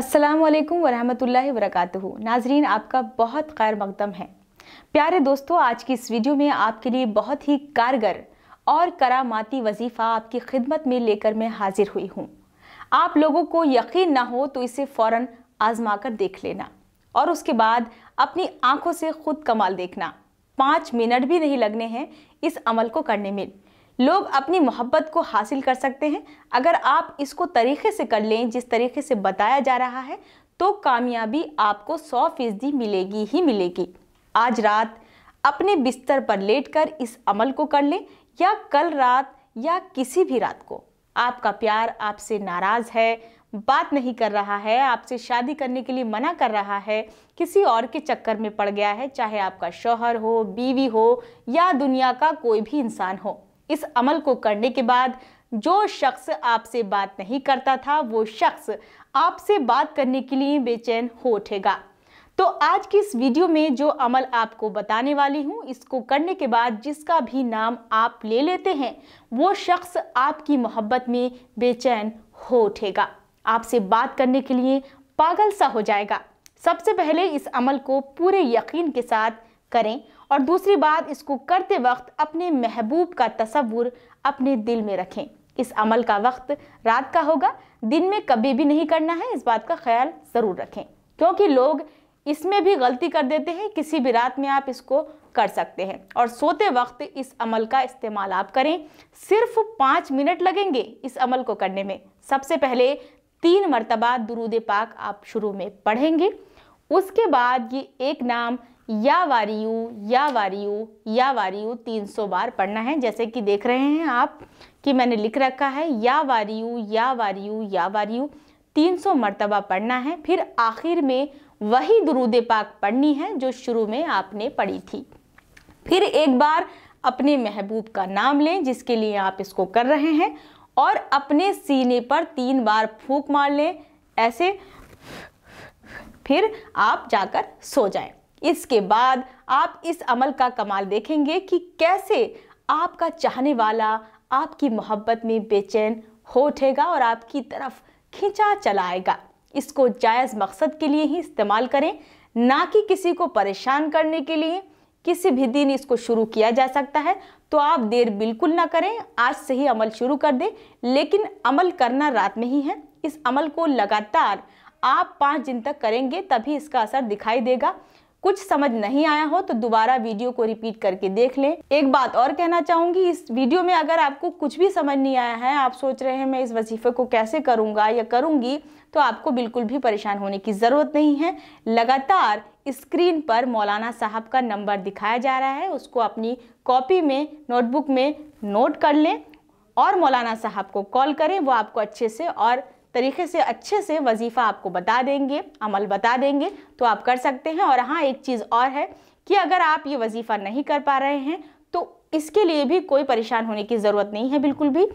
अस्सलाम वालेकुम वरहमतुल्लाहि वरकatuh नाजरीन आपका बहुत खैर मकदम है प्यारे दोस्तों आज की इस वीडियो में आपके लिए बहुत ही कारगर और करामाती वजीफ़ा आपकी खिदमत में लेकर मैं हाजिर हुई हूँ आप लोगों को यकीन ना हो तो इसे फ़ौर आजमा कर देख लेना और उसके बाद अपनी आँखों से खुद कमाल देखना पाँच मिनट भी नहीं लगने हैं इस अमल को करने में लोग अपनी मोहब्बत को हासिल कर सकते हैं अगर आप इसको तरीके से कर लें जिस तरीके से बताया जा रहा है तो कामयाबी आपको सौ फीसदी मिलेगी ही मिलेगी आज रात अपने बिस्तर पर लेटकर इस अमल को कर लें या कल रात या किसी भी रात को आपका प्यार आपसे नाराज़ है बात नहीं कर रहा है आपसे शादी करने के लिए मना कर रहा है किसी और के चक्कर में पड़ गया है चाहे आपका शौहर हो बीवी हो या दुनिया का कोई भी इंसान हो इस अमल को करने के बाद जो शख्स आपसे बात नहीं करता था वो शख्स आपसे बात करने के लिए बेचैन हो उठेगा तो आज की इस वीडियो में जो अमल आपको बताने वाली हूँ इसको करने के बाद जिसका भी नाम आप ले लेते हैं वो शख्स आपकी मोहब्बत में बेचैन हो उठेगा आपसे बात करने के लिए पागल सा हो जाएगा सबसे पहले इस अमल को पूरे यकीन के साथ करें और दूसरी बात इसको करते वक्त अपने महबूब का तस्वुर अपने दिल में रखें इस अमल का वक्त रात का होगा दिन में कभी भी नहीं करना है इस बात का ख्याल ज़रूर रखें क्योंकि लोग इसमें भी गलती कर देते हैं किसी भी रात में आप इसको कर सकते हैं और सोते वक्त इस अमल का इस्तेमाल आप करें सिर्फ पाँच मिनट लगेंगे इस अमल को करने में सबसे पहले तीन मरतबा दुरूद पाक आप शुरू में पढ़ेंगे उसके बाद ये एक नाम या वारियू या वारियू या वारियू 300 बार पढ़ना है जैसे कि देख रहे हैं आप कि मैंने लिख रखा है या वारियू या वारियू या वारियू 300 मरतबा पढ़ना है फिर आखिर में वही दुरूद पाक पढ़नी है जो शुरू में आपने पढ़ी थी फिर एक बार अपने महबूब का नाम लें जिसके लिए आप इसको कर रहे हैं और अपने सीने पर तीन बार फूक मार लें ऐसे फिर आप जाकर सो जाएं इसके बाद आप इस अमल का कमाल देखेंगे कि कैसे आपका चाहने वाला आपकी मोहब्बत में बेचैन हो उठेगा और आपकी तरफ खींचा चलाएगा इसको जायज़ मकसद के लिए ही इस्तेमाल करें ना कि किसी को परेशान करने के लिए किसी भी दिन इसको शुरू किया जा सकता है तो आप देर बिल्कुल ना करें आज से ही अमल शुरू कर दें लेकिन अमल करना रात में ही है इस अमल को लगातार आप पाँच दिन तक करेंगे तभी इसका असर दिखाई देगा कुछ समझ नहीं आया हो तो दोबारा वीडियो को रिपीट करके देख लें एक बात और कहना चाहूँगी इस वीडियो में अगर आपको कुछ भी समझ नहीं आया है आप सोच रहे हैं मैं इस वजीफे को कैसे करूँगा या करूँगी तो आपको बिल्कुल भी परेशान होने की ज़रूरत नहीं है लगातार स्क्रीन पर मौलाना साहब का नंबर दिखाया जा रहा है उसको अपनी कॉपी में नोटबुक में नोट कर लें और मौलाना साहब को कॉल करें वो आपको अच्छे से और तरीके से अच्छे से वजीफ़ा आपको बता देंगे अमल बता देंगे तो आप कर सकते हैं और हाँ एक चीज़ और है कि अगर आप ये वजीफ़ा नहीं कर पा रहे हैं तो इसके लिए भी कोई परेशान होने की ज़रूरत नहीं है बिल्कुल भी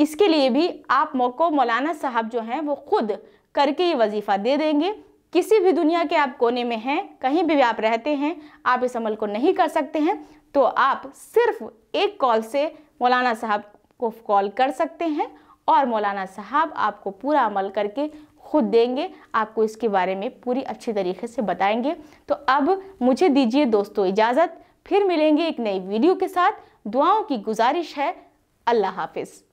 इसके लिए भी आप मौको मौलाना साहब जो हैं वो खुद करके ये वजीफ़ा दे देंगे किसी भी दुनिया के आप कोने में हैं कहीं भी आप रहते हैं आप इस अमल को नहीं कर सकते हैं तो आप सिर्फ एक कॉल से मौलाना साहब को कॉल कर सकते हैं और मौलाना साहब आपको पूरा अमल करके खुद देंगे आपको इसके बारे में पूरी अच्छी तरीके से बताएंगे तो अब मुझे दीजिए दोस्तों इजाज़त फिर मिलेंगे एक नई वीडियो के साथ दुआओं की गुजारिश है अल्लाह हाफिज़